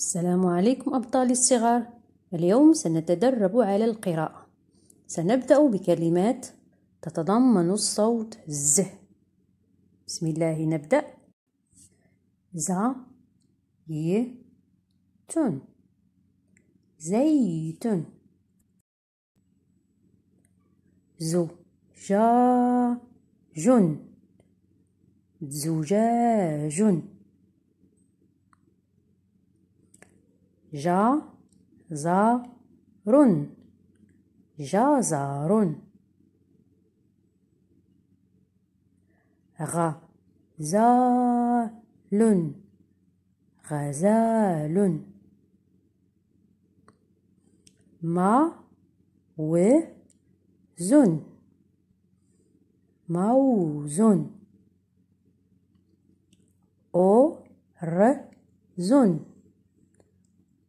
السلام عليكم أبطالي الصغار اليوم سنتدرب على القراءة سنبدأ بكلمات تتضمن الصوت ز بسم الله نبدأ ز ي تون زيتون زو جا جن زجاج جا زا رن ما غزال غزال ما او ر زن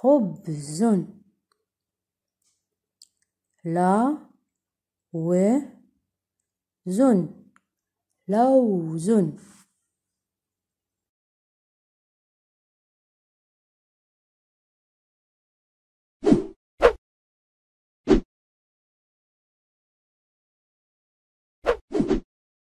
خبز لا و زن لوز